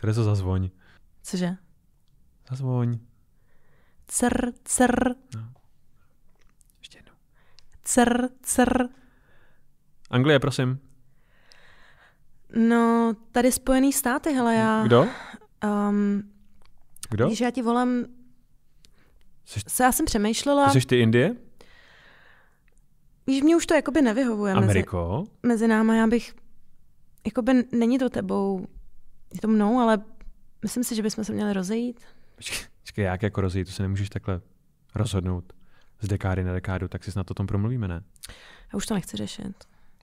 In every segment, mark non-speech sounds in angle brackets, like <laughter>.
Terezo, zazvoň. Cože? Zazvoň. Cr, cr. No. Ještě jednou. Cr, cr. Anglie, prosím. No, tady Spojený státy, hele, já... Kdo? Um, Kdo? Když já ti volám... Jsi... Se, já jsem přemýšlela... Jsi ty Indie? Víš, mě už to jakoby nevyhovuje. Ameriko? Mezi, mezi náma, já bych... Jakoby není to tebou je to mnou, ale myslím si, že bychom se měli rozejít. Počkej, jak jako rozejít, to se nemůžeš takhle rozhodnout z dekády na dekádu, tak si snad o tom promluvíme, ne? Já už to nechci řešit.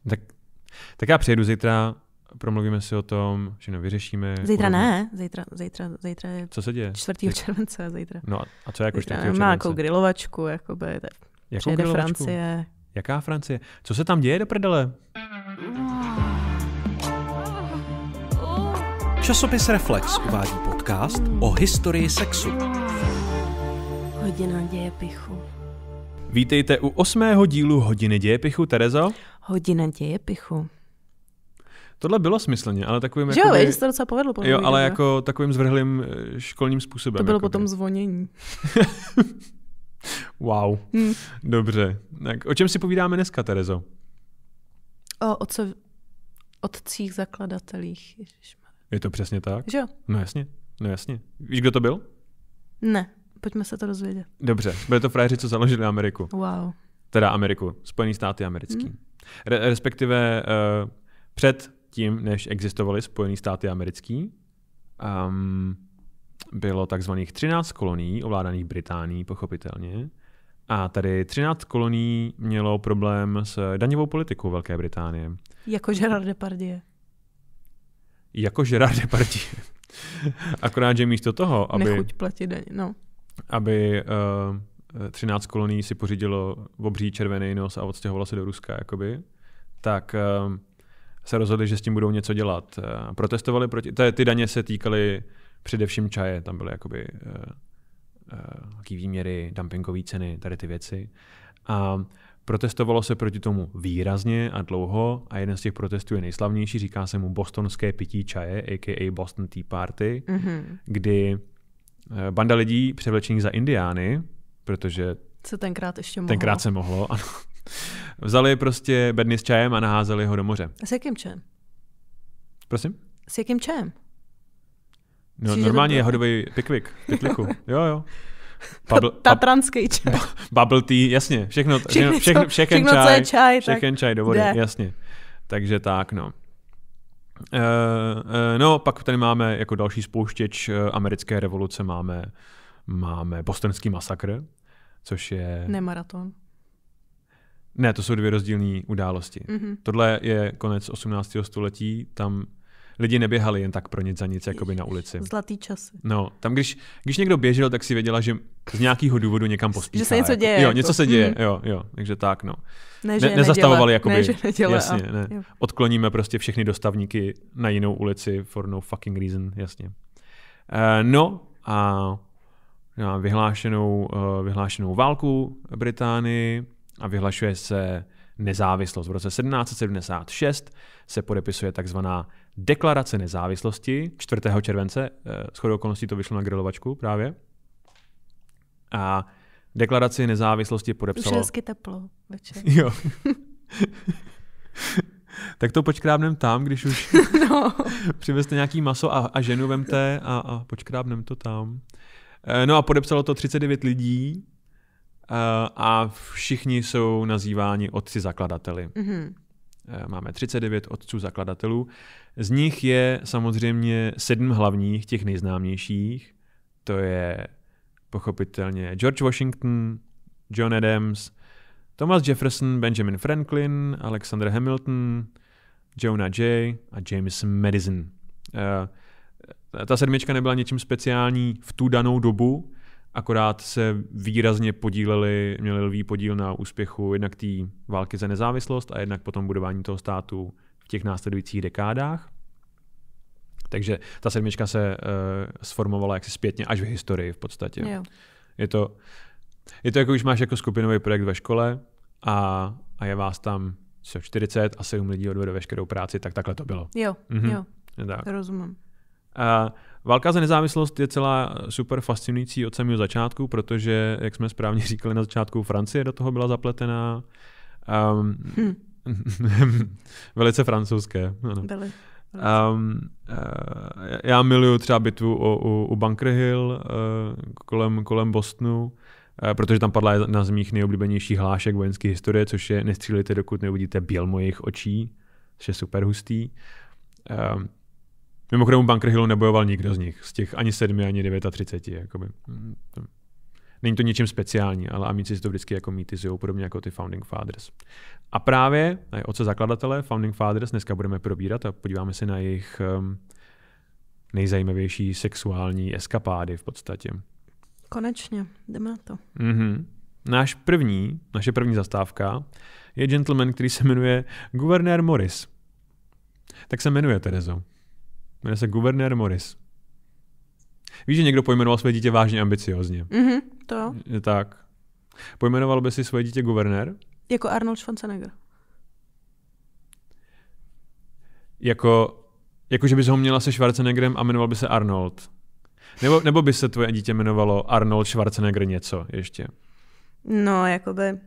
Tak, tak já přijedu zítra, promluvíme si o tom, no, vyřešíme. Zítra ne, zítra, zítra, zítra je co se děje? 4. Zítra. července, zítra. No a co je jako 4. července? Má jako grilovačku, tak jakou grilovačku? Francie. Jaká Francie? Co se tam děje do prdele? No. Časopis Reflex uvádí podcast o historii sexu. Hodina dějepichu. Vítejte u osmého dílu Hodiny dějepichu, Terezo. Hodina dějepichu. Tohle bylo smyslně, ale takovým jako. Jo, jakoby, se to docela povedlo. Jo, jo, ale jako takovým zvrhlým eh, školním způsobem. To bylo jakoby. potom zvonění. <laughs> wow. Hmm. Dobře. Tak o čem si povídáme dneska, Terezo? O otcích zakladatelích. Ježišmar. Je to přesně tak? Že jo? No jasně, no jasně. Víš, kdo to byl? Ne, pojďme se to dozvědět. Dobře, byli to frajeři, co založili Ameriku. Wow. Teda Ameriku, Spojený státy americký. Hmm. Re- respektive uh, před tím, než existovaly Spojené státy americký, um, bylo takzvaných 13 kolonií ovládaných Británií, pochopitelně. A tady 13 kolonií mělo problém s daňovou politikou Velké Británie. Jako Gerard Depardieu jako Gerard Depardieu. <laughs> Akorát, že místo toho, aby... Nechuť platit daně, no. Aby uh, eh, 13 kolonií si pořídilo obří červený nos a odstěhovalo se do Ruska, jakoby, tak uh, se rozhodli, že s tím budou něco dělat. Uh, protestovali proti... T- ty daně se týkaly především čaje, tam byly jakoby uh, uh, výměry, dumpingové ceny, tady ty věci. A uh, Protestovalo se proti tomu výrazně a dlouho a jeden z těch protestů je nejslavnější, říká se mu bostonské pití čaje, a.k.a. Boston Tea Party, mm-hmm. kdy eh, banda lidí převlečených za indiány, protože... Co tenkrát ještě mohlo. Tenkrát se mohlo, ano. <laughs> Vzali prostě bedny s čajem a naházeli ho do moře. A s jakým čajem? Prosím? S jakým čajem? No, Přiš normálně jahodový pikvik, pikviku. <laughs> jo, jo. Bubble, <laughs> Tatranský čaj. Bubble tea, jasně, všechno, <laughs> všechno, všechno, všechno, všechno čaj, co je čaj, Všechno tak čaj do vody, jde. jasně. Takže tak, no. E, e, no, pak tady máme jako další spouštěč eh, americké revoluce, máme, máme bostonský masakr, což je... Nemaraton. Ne, to jsou dvě rozdílné události. Mm-hmm. Tohle je konec 18. století, tam lidi neběhali jen tak pro nic za nic, jakoby na ulici. Zlatý čas. No, tam když, když někdo běžel, tak si věděla, že z nějakého důvodu někam pospíchá. Že se něco jako- děje. Jako, Jo, něco se děje, mm. jo, jo, takže tak, no. Ne, že ne, nezastavovali, jakoby, ne, jasně, a... ne. Odkloníme prostě všechny dostavníky na jinou ulici for no fucking reason, jasně. Uh, no a na vyhlášenou, uh, vyhlášenou válku Británii a vyhlašuje se nezávislost. V roce 1776 se podepisuje takzvaná deklarace nezávislosti 4. července, eh, shodou okolností to vyšlo na grilovačku právě, a deklaraci nezávislosti podepsalo... Už hezky teplo večer. <laughs> Jo. <laughs> tak to počkrábnem tam, když už <laughs> no. přivezte nějaký maso a, a ženu vemte a, a počkrábnem to tam. Eh, no a podepsalo to 39 lidí eh, a všichni jsou nazýváni otci zakladateli. Mm-hmm. Eh, máme 39 otců zakladatelů. Z nich je samozřejmě sedm hlavních, těch nejznámějších. To je pochopitelně George Washington, John Adams, Thomas Jefferson, Benjamin Franklin, Alexander Hamilton, Jonah Jay a James Madison. Eh, ta sedmička nebyla něčím speciální v tu danou dobu, akorát se výrazně podíleli, měli lvý podíl na úspěchu jednak té války za nezávislost a jednak potom budování toho státu v těch následujících dekádách. Takže ta sedmička se uh, sformovala jaksi zpětně až v historii v podstatě. Jo. Je to, je to jako když máš jako skupinový projekt ve škole a, a je vás tam 40 a 7 lidí odvede veškerou práci, tak takhle to bylo. Jo, mm-hmm. jo. Tak. Rozumím. A Válka za nezávislost je celá super fascinující od samého začátku, protože, jak jsme správně říkali na začátku, Francie do toho byla zapletená. Um, hmm. <laughs> velice francouzské. Ano. Byly. Um, eh, já miluju třeba bitvu o, u, u Bunker Hill uh, kolem, kolem Bostonu, uh, protože tam padla jedna z mých nejoblíbenějších hlášek vojenské historie, což je nestřílejte, dokud neuvidíte běl mojich očí, což je super hustý. Um, Mimochodem Bunker Hillu nebojoval nikdo z nich, z těch ani sedmi, ani 39. Jakoby. Mm, Není to ničím speciální, ale amici si to vždycky jako mýtizují, podobně jako ty Founding Fathers. A právě eh, oce zakladatele Founding Fathers dneska budeme probírat a podíváme se na jejich ehm, nejzajímavější sexuální eskapády v podstatě. Konečně, jdeme na to. Mm-hmm. Náš první, naše první zastávka je gentleman, který se jmenuje guvernér Morris. Tak se jmenuje Terezo. Jmenuje se guvernér Morris. Víš, že někdo pojmenoval své dítě vážně ambiciozně. Mhm, to jo. Tak. Pojmenoval by si své dítě guvernér? Jako Arnold Schwarzenegger. Jako, jako že bys ho měla se Schwarzeneggerem a jmenoval by se Arnold. Nebo, nebo by se tvoje dítě jmenovalo Arnold Schwarzenegger něco ještě? No, jakoby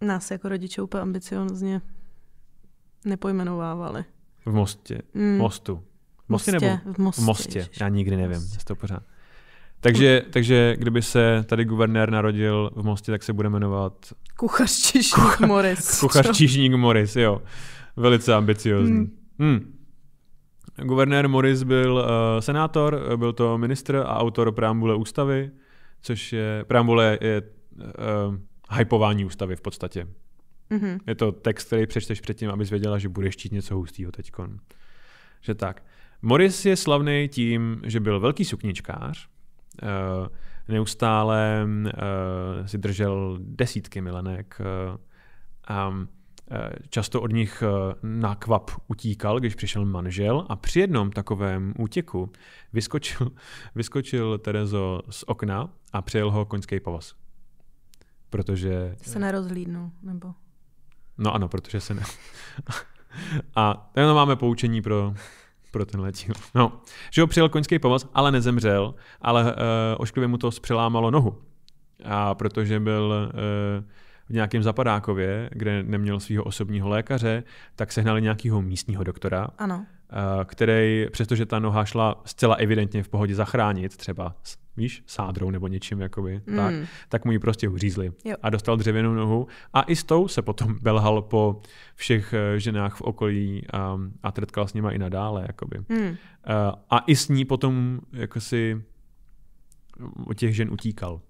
nás jako rodiče úplně ambiciozně nepojmenovávali. V Mostě. Mm. Mostu. Mostě, prostě nebo? V Mostě. V Mostě. Já nikdy nevím, mostě. to pořád. Takže, takže kdyby se tady guvernér narodil v Mostě, tak se bude jmenovat... Kuchař Čížník Moris. Kuchař Čížník Moris, jo. Velice ambiciozní. Hmm. Hmm. Guvernér Moris byl uh, senátor, eh, byl to ministr a autor preambule ústavy, což je... Preambule je uh, hypování ústavy v podstatě. Mm-hmm. Je to text, který přečteš předtím, abys věděla, že budeš čít něco hustýho teďkon. Že tak. Morris je slavný tím, že byl velký sukničkář, eh, neustále eh, si držel desítky milenek eh, a často od nich na kvap utíkal, když přišel manžel a při jednom takovém útěku vyskočil, <laughs> vyskočil Terezo z okna a přijel ho koňský povaz. Protože... Se nerozlídnul, nebo... No ano, protože se ne... <laughs> a tady máme poučení pro pro ten letěl. No, že ho přijel koňský pomoc, ale nezemřel, ale uh, ošklivě mu to přelámalo nohu. A protože byl uh, v nějakém zapadákově, kde neměl svého osobního lékaře, tak sehnali nějakého místního doktora, ano. Eh, který, přestože ta noha šla zcela evidentně v pohodě zachránit, třeba víš, sádrou nebo něčím, jakoby, mm. tak, tak mu ji prostě uřízli. Jo. A dostal dřevěnou nohu. A i s tou se potom <laughs> belhal po všech eh, ženách v okolí ehm, a, a trtkal s nima i nadále. Jakoby. Mm. A, eh, a i s ní potom jako si od těch žen utíkal.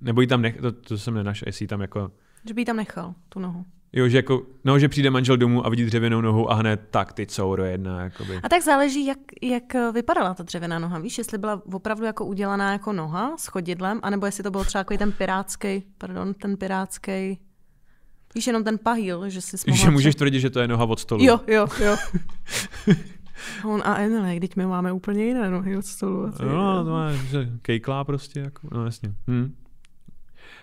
Nebo jí tam nech, to, to jsem nenašel, jestli jí tam jako... Že by jí tam nechal, tu nohu. Jo, že jako, no, že přijde manžel domů a vidí dřevěnou nohu a hned tak ty couro jedna. Jakoby. A tak záleží, jak, jak eh, vypadala ta dřevěná noha. Víš, jestli byla opravdu jako udělaná jako noha s chodidlem, anebo jestli to byl třeba jako ten pirátský, pardon, ten pirátský Víš, jenom ten pahýl, že si Že můžeš třeba... tvrdit, že to je noha od stolu. Jo, jo, <laughs> jo. On a Emily, teď my máme úplně jiné nohy od stolu. No, to má, že kejklá prostě. Jako, no jasně. Hm.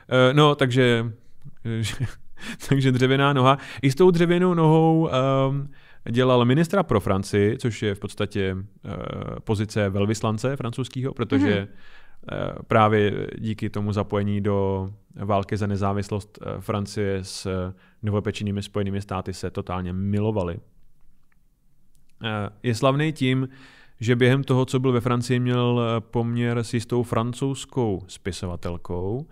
Eh, no, takže, eh, <laughs> takže dřevěná noha. I s tou dřevěnou nohou um, dělal ministra pro Francii, což je v podstatě uh, pozice velvyslance francouzského, protože mm-hmm. uh, právě díky tomu zapojení do války za nezávislost uh, Francie s uh, novopečenými spojenými státy se totálně milovali. Uh, je slavný tím, že během toho, co byl ve Francii, měl poměr s jistou francouzskou spisovatelkou,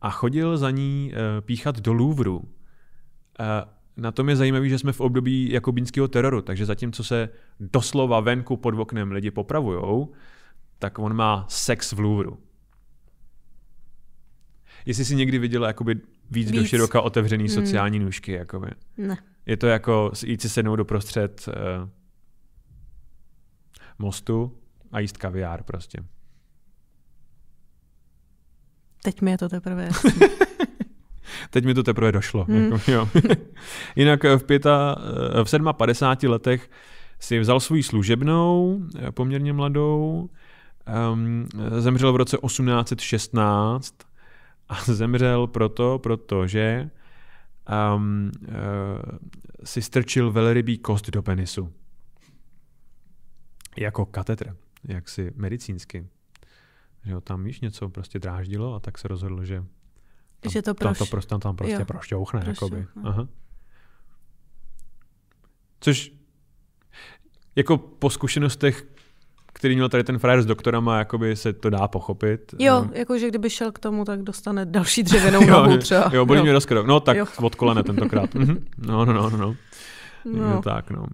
a chodil za ní eh, píchat do Louvru. Eh, na tom je zajímavé, že jsme v období jakobínského teroru, takže zatímco se doslova venku pod oknem lidi popravujou, tak on má sex v Louvru. Jestli jsi někdy viděla jakoby víc, víc. do široka otevřený hmm. sociální nůžky. Jakoby. Ne. Je to jako jít si sednout prostřed uh, eh, mostu a jíst kaviár prostě. Teď mi je to teprve <laughs> Teď mi to teprve došlo. Hmm. Jako, jo. <laughs> Jinak eh, v, pěta, eh, v 57 letech si vzal svou služebnou, eh, poměrně mladou, um, zemřel v roce 1816 a <laughs> zemřel proto, protože um, uh, si strčil velrybí kost do penisu. Jako katetr, jaksi medicínsky že jo, tam již něco prostě dráždilo a tak se rozhodl, že tam, že to, proš... tam, to prostě, tam, tam prostě jo. prošťouchne. Jakoby. Aha. Což jako po zkušenostech, který měl tady ten frajer s doktorama, jakoby se to dá pochopit. Jo, um, eh. jakože kdyby šel k tomu, tak dostane další dřevěnou <laughs> jo, nohu třeba. Jo, bolí jo. mě rozkrok. No tak jo. <laughs> od kolene tentokrát. Mhm. no, no, no, no. no. no tak, no.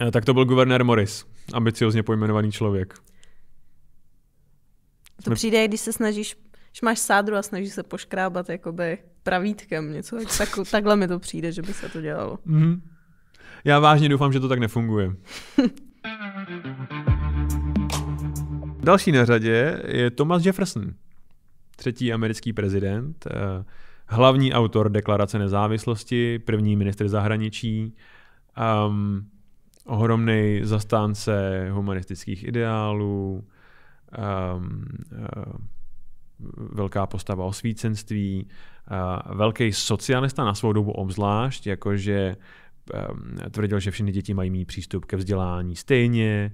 Eh, tak to byl guvernér Morris, ambiciozně pojmenovaný člověk. To jsme... přijde, když se snažíš, když máš sádru a snažíš se poškrábat jakoby pravítkem něco, tak, tak, <laughs> takhle mi to přijde, že by se to dělalo. Mm-hmm. Já vážně doufám, že to tak nefunguje. <laughs> Další na řadě je Thomas Jefferson, třetí americký prezident, eh, hlavní autor Deklarace nezávislosti, první ministr zahraničí, um, ehm, ohromný zastánce humanistických ideálů, um, uh, velká postava osvícenství, uh, velký socialista na svou dobu obzvlášť, jakože um, tvrdil, že všechny děti mají mít přístup ke vzdělání stejně,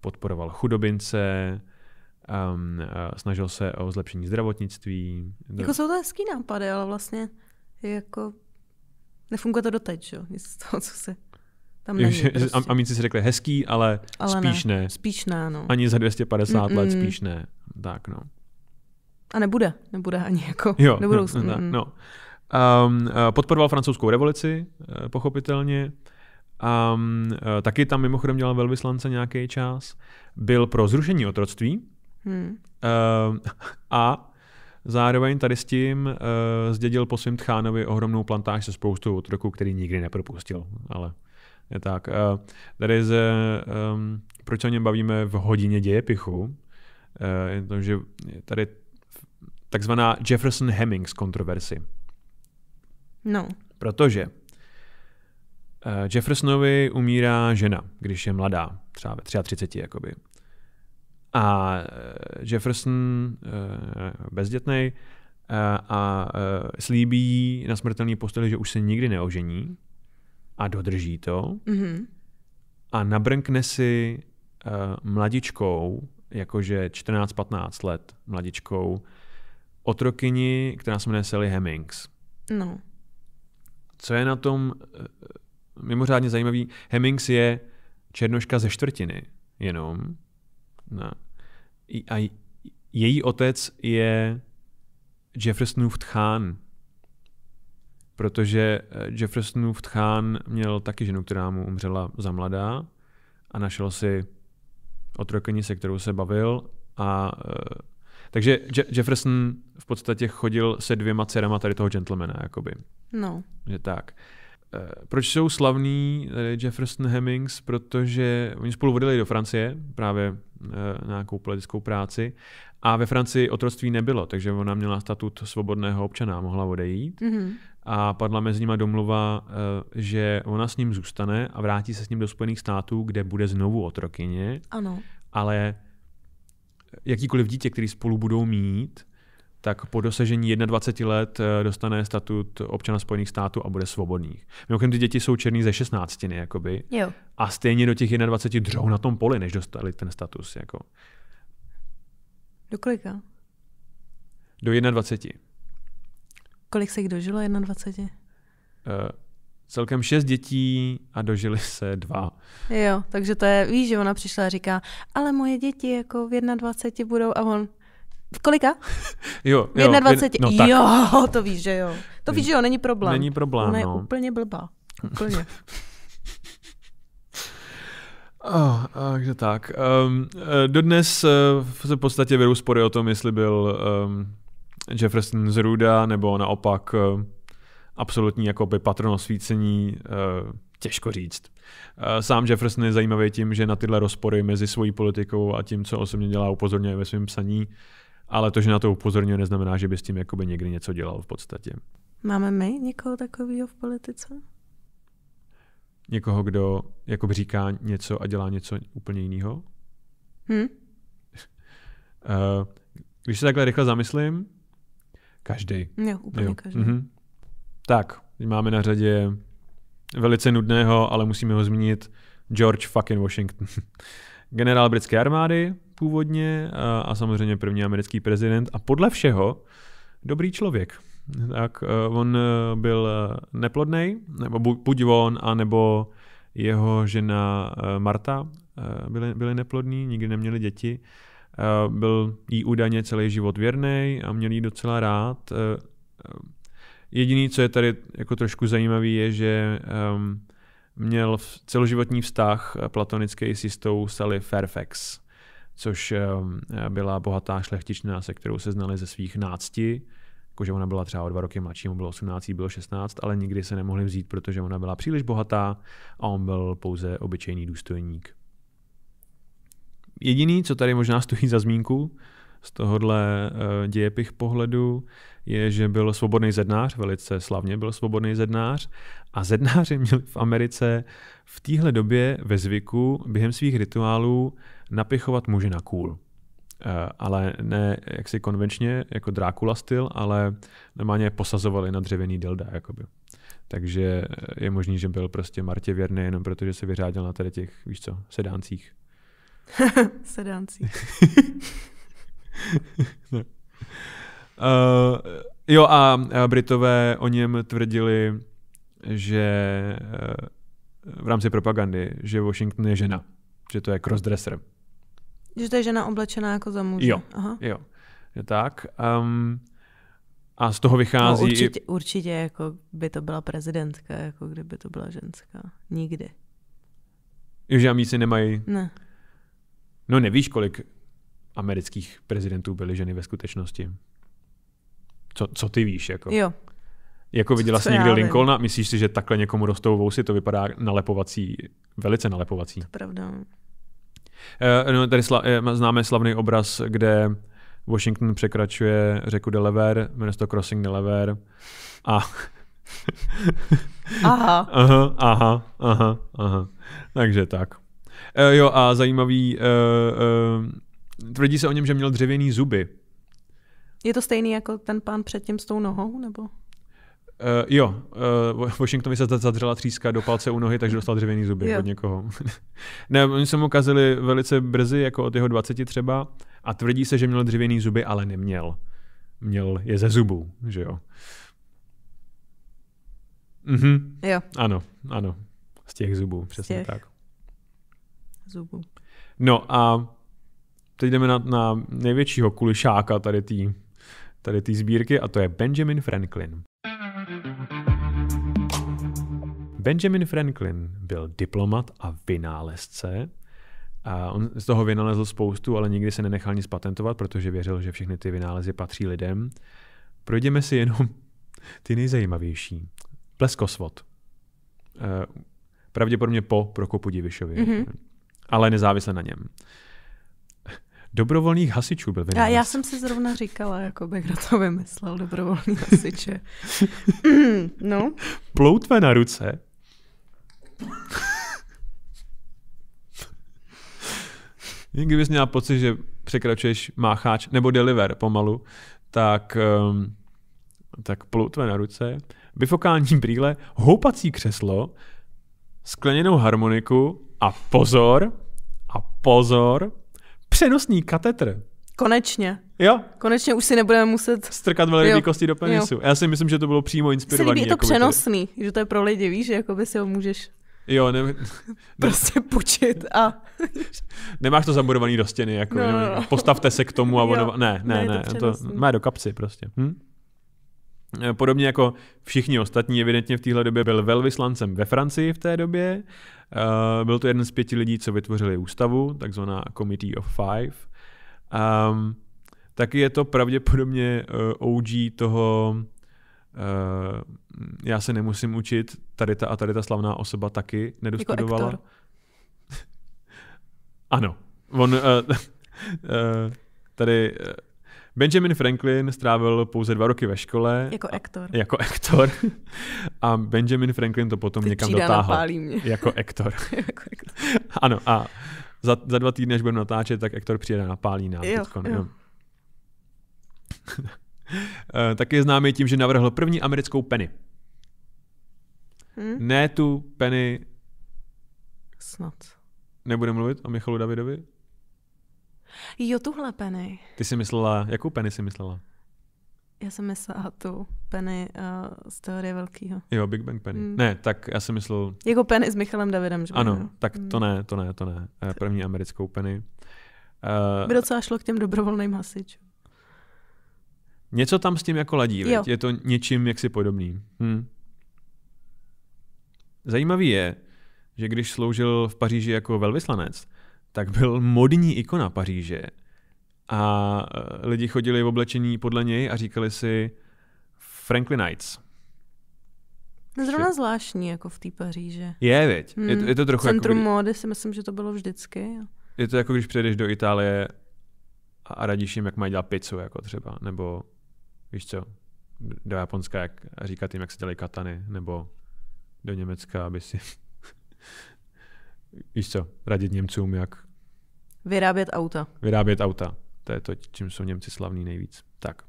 podporoval chudobince, um, uh, snažil se o zlepšení zdravotnictví. Jako jsou to hezký nápady, ale vlastně jako nefunguje to doteď, že? nic z toho, co se tam není, prostě. a, a amíci si řekli hezký, ale, ale spíš ne. ne. Spíš ne, no. Ani za 250 Mm-mm. let spíš ne. Tak no. A nebude, nebude ani jako, <laughs> jo, nebudou. No, no, no. Um, podporoval francouzskou revoluci, eh, pochopitelně. Um, taky tam mimochodem dělal velvyslance nějaký čas. Byl pro zrušení otroctví. Hmm. Um, <laughs> a zároveň tady s tím uh, zdědil po svým tchánovi ohromnou plantáž se spoustou otroků, který nikdy nepropustil. Ale je tak. Uh, tady je, um, ehm, proč o něm bavíme v hodině dějepichu, uh, je to, že tady takzvaná Jefferson Hemings kontroversy. No. Protože uh, Jeffersonovi umírá žena, když je mladá, třeba ve 33, jakoby. A Jefferson, bezdětný, a slíbí na smrtelný posteli, že už se nikdy neožení, a dodrží to mm-hmm. a nabrnkne si uh, mladičkou, jakože 14-15 let mladičkou, otrokyni, která se jmenuje Sally Hemings. No. Co je na tom uh, mimořádně zajímavý, Hemings je černoška ze čtvrtiny jenom. No. I, a její otec je Jeffersonův Khan, protože eh, Jeffersonův tchán měl taky ženu, která mu umřela za mladá a našel si otrokyni, se kterou se bavil a eh, takže Jefferson v podstatě chodil se dvěma dcerama tady toho gentlemana, jakoby. No. Že tak. Eh, proč jsou slavní Jefferson Hemings? Protože oni spolu odjeli do Francie, právě Eh, nějakou politickou práci. A ve Francii otroctví nebylo, takže ona měla statut svobodného občana, mohla odejít. Mm-hmm. A padla mezi nima domluva, eh, že ona s ním zůstane a vrátí se s ním do Spojených států, kde bude znovu otrokyně. Ano. Ale jakýkoliv dítě, který spolu budou mít, tak po dosažení 21 let eh, dostane statut občana Spojených států a bude svobodný. Mimochodem ty děti jsou černý ze 16, jakoby. Jo. A stejně do těch 21 dřou na tom poli, než dostali ten status. Jako. Do kolika? Do 21. Kolik se jich dožilo 21? Uh, eh, celkem šest dětí a dožili se dva. Jo, takže to je, víš, že ona přišla a říká, ale moje děti jako v 21 budou a on, v kolika? <laughs> Jo, jo. 21. No, jo, <laughs> to víš, že jo. To víš, že jo, není problém. Není problém, Ona je no. úplně blbá. Úplně. Oh, <laughs> takže tak. Um, dodnes eh, v podstatě vedou spory o tom, jestli byl um, Jefferson Ruda, nebo naopak um, absolutní by patron osvícení, uh, těžko říct. Uh, sám Jefferson je zajímavý tím, že na tyhle rozpory mezi svojí politikou a tím, co osobně dělá, upozorňuje ve svém psaní ale to, že na to upozorňuje, neznamená, že by s tím jakoby někdy něco dělal v podstatě. Máme my někoho takového v politice? Někoho, kdo jakoby říká něco a dělá něco úplně jiného? Hm? <laughs> Eh, když se takhle rychle zamyslím, každý. Jo, úplně jo. každý. Mhm. Tak, máme na řadě velice nudného, ale musíme ho zmínit, George fucking Washington. <laughs> Generál britské armády, původně a, a samozřejmě první americký prezident a podle všeho dobrý člověk. Tak e, on e, byl e, neplodný, nebo buď on, anebo jeho žena Marta byly, byly neplodní, nikdy neměli děti. Byl jí údajně celý život věrný a měl jí docela rád. Jediný, co je tady jako trošku zajímavý, je, že měl celoživotní vztah platonický s jistou Sally Fairfax což eh, byla bohatá šlechtičná se kterou se znali ze svých nácti, jakože ona byla třeba o dva roky mladší, mu bylo 18, bylo 16, ale nikdy se nemohli vzít, protože ona byla příliš bohatá a on byl pouze obyčejný důstojník. Jediný, co tady možná stojí za zmínku, z tohohle eh, dějepich pohledu je, že byl svobodný zednář, velice slavně byl svobodný zednář a zednáři <laughs> měli v Americe v téhle době ve zvyku během svých rituálů napichovat muže na kůl. Eh, ale ne jaksi konvenčně, jako Drákula styl, ale normálně posazovali na dřevěný dilda. Jakoby. Takže eh, je možný, že byl prostě Martě věrný jenom protože se vyřádil na tady těch, víš co, sedáncích. <laughs> sedáncích. <laughs> uh, <laughs> jo a Britové o něm tvrdili, že uh, v rámci propagandy, že Washington je žena, že to je crossdresser. Že to je žena oblečená jako za muže. Jo, Aha. jo. Je tak. Um, a z toho vychází... No, určitě, určitě jako by to byla prezidentka, jako kdyby to byla ženská. Nikdy. Jo, Jižamíci nemají... Ne. No nevíš, kolik amerických prezidentů byly ženy ve skutečnosti. Co, co ty víš? Jako? Jo. Jako viděla co, co jsi někdy Lincolna? Vím. Myslíš si, že takhle někomu rostou vousy? To vypadá nalepovací, velice nalepovací. To pravda. Uh, no, tady sla, uh, známe slavný obraz, kde Washington překračuje řeku Delaware, jmenuje to Crossing Delaware. A <laughs> aha. aha. Aha, aha, aha. Takže tak. Uh, jo a zajímavý uh, uh, Tvrdí se o něm, že měl dřevěný zuby. Je to stejný jako ten pán předtím s tou nohou, nebo? Uh, jo, uh, Washingtonovi se zadřela tříska do palce u nohy, takže dostal dřevěný zuby jo. od někoho. <laughs> ne, oni se mu kazili velice brzy, jako od jeho 20 třeba, a tvrdí se, že měl dřevěný zuby, ale neměl. Měl je ze zubů, že jo. Mhm. Jo. Ano, ano. Z těch zubů, přesně těch tak. Zubů. No a teď jdeme na, na největšího kulišáka tady té tady tý sbírky a to je Benjamin Franklin. Benjamin Franklin byl diplomat a vynálezce. A on z toho vynalezl spoustu, ale nikdy se nenechal nic patentovat, protože věřil, že všechny ty vynálezy patří lidem. Projdeme si jenom <laughs> ty nejzajímavější. Pleskosvod. Eh, pravděpodobně po Prokopu Divišovi, mm-hmm. ale nezávisle na něm dobrovolných hasičů byl vynález. Já, já jsem si zrovna říkala, jako bych kdo to vymyslel, dobrovolní <laughs> hasiče. <clears throat> no. Ploutve na ruce. Někdy bys měla pocit, že překračuješ mácháč nebo deliver pomalu, tak, um, tak ploutve na ruce, bifokální brýle, houpací křeslo, skleněnou harmoniku a pozor, a pozor, Přenosný katetr. Konečně. Jo. Konečně už si nebudeme muset... Strkat velryby kosti do penisu. Jo. Já si myslím, že to bylo přímo inspirované. Je to přenosný, tady. že to je pro lidi, víš, že jakoby si ho můžeš Jo, ne, <laughs> prostě pučit a... <laughs> Nemáš to zabudovaný do stěny, jako, no, no, no. postavte se k tomu a ono, ne, ne, ne, ne to, ne, to má do kapsy prostě. Hm? Eh, podobně jako všichni ostatní, evidentně v téhle době byl velvyslancem ve Francii v té době. Eh, byl to jeden z pěti lidí, co vytvořili ústavu, takzvaná Committee of Five. Um, ehm, taky je to pravděpodobně eh, OG toho, uh, já se nemusím učit, tady ta a tady ta slavná osoba taky nedostudovala. Jako <laughs> ano. On uh, uh, <laughs> tady Benjamin Franklin strávil pouze dva roky ve škole. Jako ektor. A, jako aktor. <laughs> A Benjamin Franklin to potom Ty někam dotáhl. Mě. <laughs> Jako ektor. <laughs> jako ano, a za, za dva týdny, až budeme natáčet, tak ektor přijede na napálí nám. Jo, teďko, jo. Eh, taky je známý tím, že navrhl první americkou penny. Hmm? Ne tu penny... Snad. Nebude mluvit o Michalu Davidovi? Jo, tuhle Penny. Ty jsi myslela, jakou Penny jsi myslela? Já jsem myslela tu Penny uh, z teorie velkého. Jo, Big Bang Penny. Mm. Ne, tak já jsem myslel... Jako Penny s Michalem Davidem, že? Ano, byl, tak to hmm. ne, to ne, to ne. Eh, první americkou Penny. Uh, By docela šlo k těm dobrovolným hasičům. Něco tam s tím jako ladí, je to něčím jaksi podobný. Hm. Zajímavý je, že když sloužil v Paříži jako velvyslanec, tak byl modní ikona Paříže. A e, lidi chodili v oblečení podle něj a říkali si Franklinites. No zrovna že... zvláštní jako v té Paříže. Je, věď. Hmm. Je, to, hmm. je to trochu Centrum jako, módy si myslím, že to bylo vždycky. Je to jako když přijedeš do Itálie a, radíš jim, jak mají dělat pizzu jako třeba, nebo víš co, do Japonska jak, říkat jim, jak se dělají katany, nebo do Německa, aby si víš co, radit Němcům, jak... Vyrábět auta. Vyrábět auta. To je to, čím jsou Němci slavní nejvíc. Tak.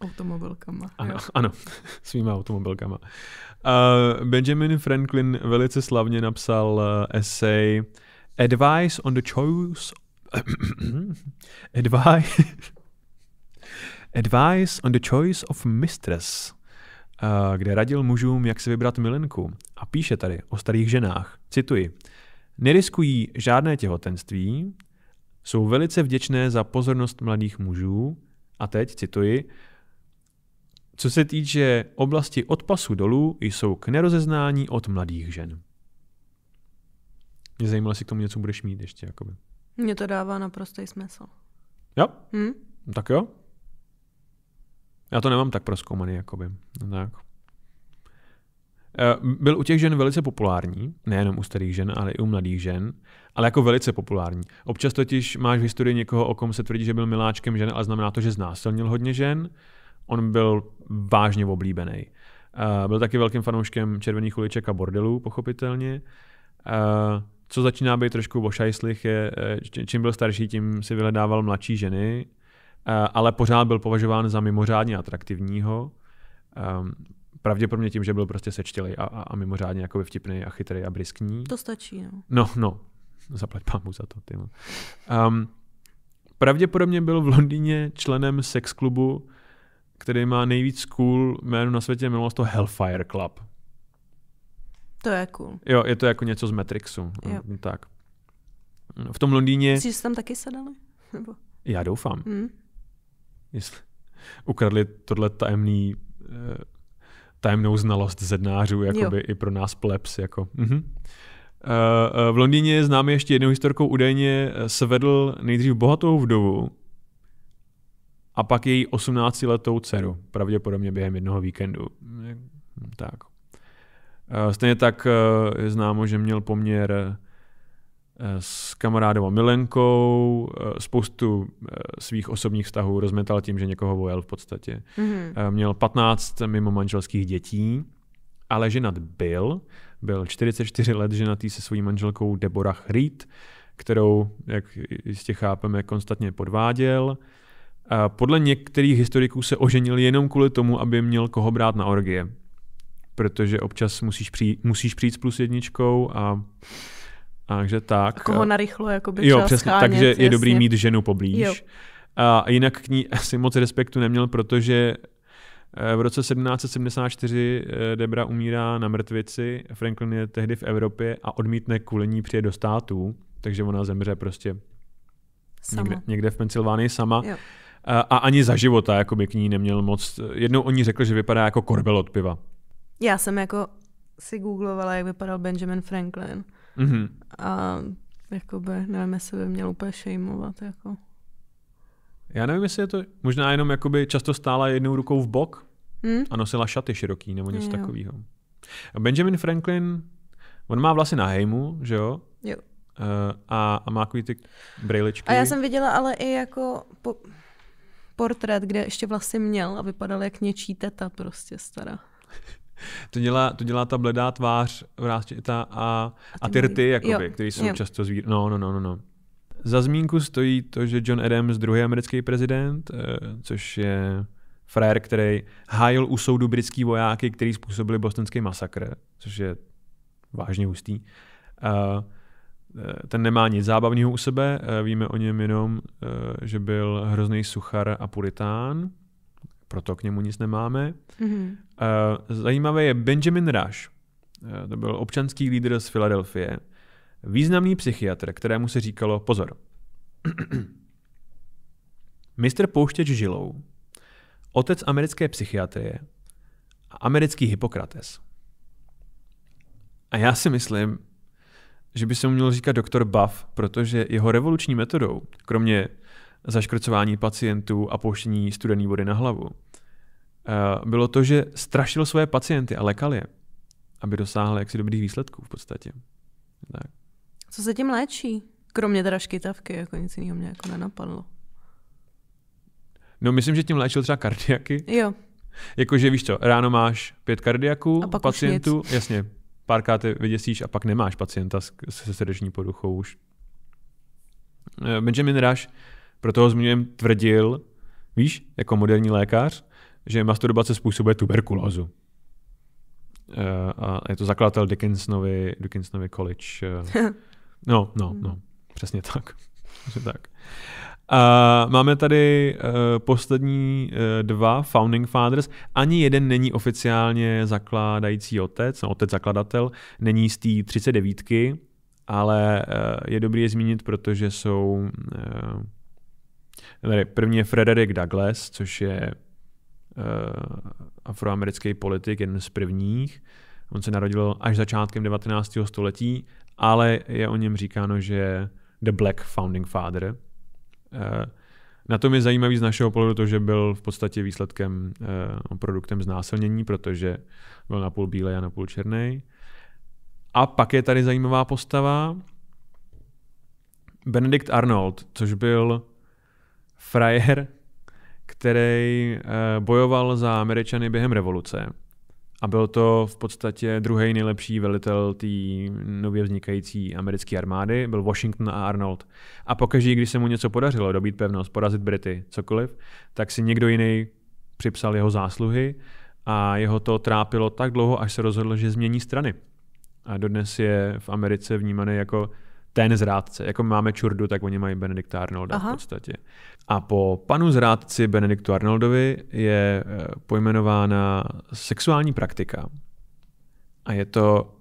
Automobilkama. Ano, ano <laughs> svýma automobilkama. Uh, Benjamin Franklin velice slavně napsal uh, esej Advice on the choice <coughs> Advice <laughs> Advice on the choice of mistress. Eh, kde radil mužům, jak si vybrat milinku. A píše tady o starých ženách. Cituji. Neriskují žádné těhotenství, jsou velice vděčné za pozornost mladých mužů. A teď cituji. Co se týče oblasti od pasu dolů, jsou k nerozeznání od mladých žen. Mě zajímalo, jestli k tomu něco budeš mít ještě. Jakoby. Mě to dává naprostý smysl. Jo? Hm? Tak jo, já to nemám tak proskoumaný, jakoby. No tak. Eh, byl u těch žen velice populární, nejenom u starých žen, ale i u mladých žen, ale jako velice populární. Občas totiž máš v historii někoho, o kom se tvrdí, že byl miláčkem žen, ale znamená to, že znásilnil hodně žen. On byl vážně oblíbený. Eh, byl taky velkým fanouškem červených uliček a bordelů, pochopitelně. Eh, co začíná být trošku vošajslich, je, čím byl starší, tím si vyhledával mladší ženy Eh, ale pořád byl považován za mimořádně atraktivního. Ehm, pravděpodobně tím, že byl prostě sečtělej a, a, a mimořádně jakoby vtipný a chytrý a briskní. To stačí, no. No, no. Zaplať pámu za to, ty. Um, pravděpodobně byl v Londýně členem sex klubu, který má nejvíc cool jméno na světě, jmenovalo to Hellfire Club. To je cool. Jo, je to jako něco z Matrixu. Jo. Tak. V tom Londýně... Myslíš, že tam taky sedali? Nebo? Já doufám. Mm jestli ukradli tohle tajemný, eh, tajemnou znalost zednářů, jakoby jo. i pro nás plebs. Jako. Mhm. Eh, eh, v Londýně je známý ještě jednou historkou údajně svedl nejdřív bohatou vdovu a pak její 18-letou dceru, pravděpodobně během jednoho víkendu. Mm, tak. Stejně tak je známo, že měl poměr Eh, s kamarádem a Milenkou, eh, spoustu eh, svých osobních vztahů rozmetal tím, že někoho vojel v podstatě. Mm-hmm. Měl 15 mimo manželských dětí, ale ženat byl. Byl 44 let ženatý se svojí manželkou Deborah Reed, kterou, jak jistě chápeme, konstantně podváděl. Podle některých historiků se oženil jenom kvůli tomu, aby měl koho brát na orgie. Protože občas musíš přijít, musíš přijít s plus jedničkou a takže tak. Koho eh, narychlo, jako by Jo, přesně, schánět, takže jasně. je dobrý mít ženu poblíž. Jo. A jinak k ní <laughs> asi moc respektu neměl, protože eh, v roce 1774 eh, Debra umírá na mrtvici, Franklin je tehdy v Evropě a odmítne kvůli ní přijet do států, takže ona zemře prostě sama. Někde, někde v Pensylvánii sama. Jo. A, ani za života jako by k ní neměl moc. Jednou oni řekl, že vypadá jako korbel od piva. Já jsem jako si googlovala, jak vypadal Benjamin Franklin. Mm-hmm. A jakoby, nevím, jestli by měl úplně šejmovat. Jako. Já nevím, jestli je to možná jenom jakoby často stála jednou rukou v bok mm? a nosila šaty široký nebo něco takového. Benjamin Franklin, on má vlasy na hejmu, že jo? Jo. Uh, a, a má takový ty brejličky. A já jsem viděla ale i jako po, portrét, kde ještě vlasy měl a vypadal jak něčí teta prostě stará to, dělá, to dělá ta bledá tvář vráštěta a, a ty rty, jakoby, který jsou jo. často zvíř... No, no, no, no, no. Za zmínku stojí to, že John Adams, druhý americký prezident, eh, což je frajer, který hájil u soudu britský vojáky, který způsobili bostonský masakr, což je vážně hustý. Eh, ten nemá nic zábavného u sebe, eh, víme o něm jenom, že byl hrozný suchar a puritán, proto k němu nic nemáme. Mm-hmm. Zajímavé je Benjamin Rush, eh, to byl občanský lídr z Filadelfie, významný psychiatr, kterému se říkalo pozor. <clears throat> Mr. pouštěč žilou, otec americké psychiatrie a americký Hippokrates. A já si myslím, že by se mu měl říkat doktor Buff, protože jeho revoluční metodou, kromě zaškrcování pacientů a pouštění studené vody na hlavu. Eh, bylo to, že strašil své pacienty a lekal je, aby dosáhl jaksi dobrých výsledků v podstatě. Tak. Co se tím léčí? Kromě teda škytavky, jako nic jiného mě jako nenapadlo. No myslím, že tím léčil třeba kardiaky. Jo. Jakože víš co, ráno máš pět kardiaků a pak pacientů, jasně, párkrát vyděsíš a pak nemáš pacienta se srdeční poruchou už. Eh, Benjamin Rush proto ho zmiňujem, tvrdil, víš, jako moderní lékař, že masturbace způsobuje tuberkulózu. Eh, a je to zakladatel Dickinsonovy, Dickinsonovy College. Eh. <laughs> No, no, hmm. no, přesně tak. <laughs> Přesně tak. A máme tady uh, poslední uh, dva Founding Fathers. Ani jeden není oficiálně zakládající otec, no, otec zakladatel, není z té 39, ale uh, je dobrý je zmínit, protože jsou uh, Tady první je Frederick Douglass, což je uh, afroamerický politik, jeden z prvních. On se narodil až začátkem 19. století, ale je o něm říkáno, že The Black Founding Father. Uh, na tom je zajímavý z našeho pohledu to, že byl v podstatě výsledkem, uh, produktem znásilnění, protože byl napůl bílej a napůl černý. A pak je tady zajímavá postava Benedict Arnold, což byl frajer, který eh, bojoval za Američany během revoluce. A byl to v podstatě druhý nejlepší velitel té nově vznikající americké armády, byl Washington a Arnold. A pokaždé, když se mu něco podařilo, dobít pevnost, porazit Brity, cokoliv, tak si někdo jiný připsal jeho zásluhy a jeho to trápilo tak dlouho, až se rozhodl, že změní strany. A dodnes je v Americe vnímaný jako ten zrádce. Jako máme Čurdu, tak oni mají Benedikta Arnolda Aha. v podstatě. A po panu zrádci Benediktu Arnoldovi je eh, pojmenována sexuální praktika. A je to...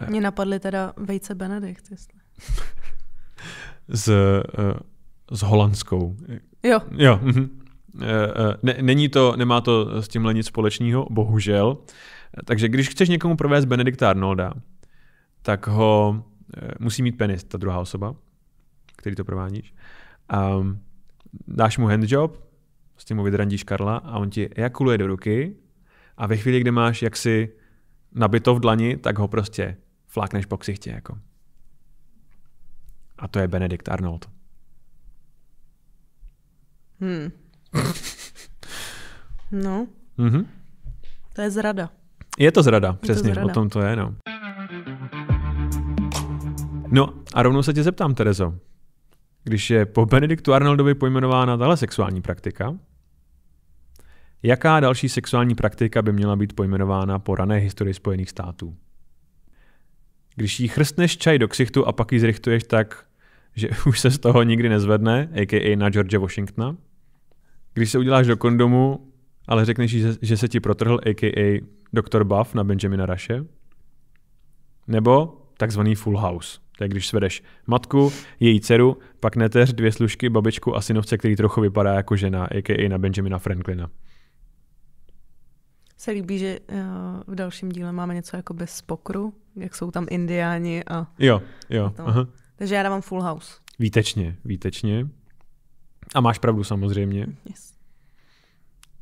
Eh, Mně napadly teda vejce Benedikt, jestli. s, <laughs> s eh, holandskou. Jo. Jo. Mhm. Ne, není to, nemá to s tímhle nic společného, bohužel. Takže když chceš někomu provést Benedikta Arnolda, tak ho eh, musí mít penis ta druhá osoba, který to provádíš. A ehm, dáš mu handjob, s tím mu vydrandíš Karla a on ti ejakuluje do ruky a ve chvíli, kdy máš jaksi nabito v dlani, tak ho prostě flákneš po ksichtě. Jako. A to je Benedikt Arnold. Hmm. <laughs> no. Mm-hmm. To je zrada. Je to zrada, přesně, to zrada. o tom to je, no. No a rovnou se tě zeptám, Terezo, když je po Benediktu Arnoldovi pojmenována tahle sexuální praktika, jaká další sexuální praktika by měla být pojmenována po rané historii Spojených států? Když jí chrstneš čaj do ksichtu a pak ji zrichtuješ tak, že <laughs> už se z toho nikdy nezvedne, a.k.a. na George Washingtona. Když se uděláš do kondomu, ale řekneš, že, se ti protrhl a.k.a. Dr. Buff na Benjamina Raše. Nebo takzvaný Full House. To je, když svedeš matku, její dceru, pak neteř, dvě služky, babičku a synovce, který trochu vypadá jako žena, i na Benjamina Franklina. Se líbí, že eh, v dalším díle máme něco jako bez pokru, jak jsou tam indiáni a... Jo, jo. A aha. Takže já dávám Full House. Výtečně, výtečně. A máš pravdu samozřejmě. Yes.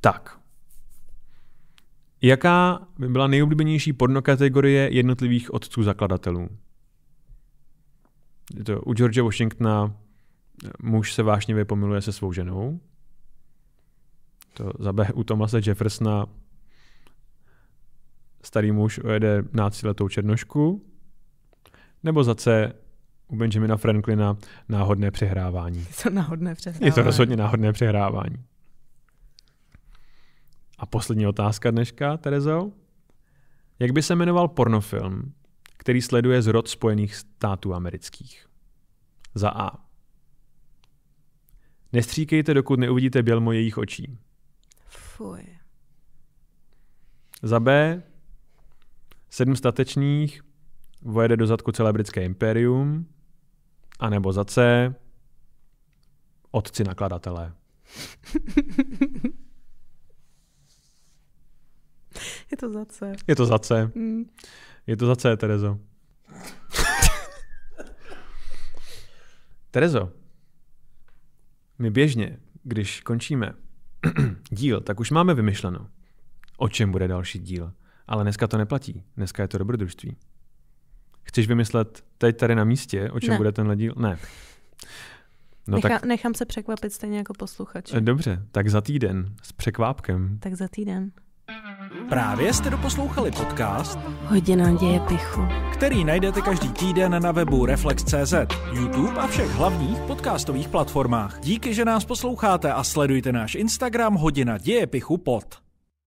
Tak. Jaká by byla nejoblíbenější pornokategorie jednotlivých otců zakladatelů? Je to u George Washingtona eh, muž se vášnivě pomiluje se svou ženou. To za B. U Tomase Jeffersona starý muž ojede náctiletou černošku. Nebo za C. U Benjamina Franklina náhodné přehrávání. Je to náhodné přehrávání. Je to rozhodně náhodné přehrávání. A poslední otázka dneška, Terezo. Jak by se jmenoval pornofilm, který sleduje zrod Spojených států amerických. Za A. Nestříkejte, dokud neuvidíte bělmo jejich očí. Fuj. Za B. Sedm statečných vojede do zadku celé britské impérium. A nebo za C. Otci nakladatelé. <laughs> Je to za C. Je to za C. Mm. Je to za C, Terezo. <laughs> Terezo, my běžně, když končíme <clears throat> díl, tak už máme vymyšleno, o čem bude další díl. Ale dneska to neplatí. Dneska je to dobrodružství. Chceš vymyslet teď tady na místě, o čem ne. bude tenhle díl? Ne. No Nechá, tak... Nechám se překvapit stejně jako posluchač. Dobře, tak za týden s překvápkem. Tak za týden. Mm-hmm. Právě jste doposlouchali podcast Hodina děje pichu, který najdete každý týden na webu Reflex.cz, YouTube a všech hlavních podcastových platformách. Díky, že nás posloucháte a sledujte náš Instagram Hodina děje pichu pod.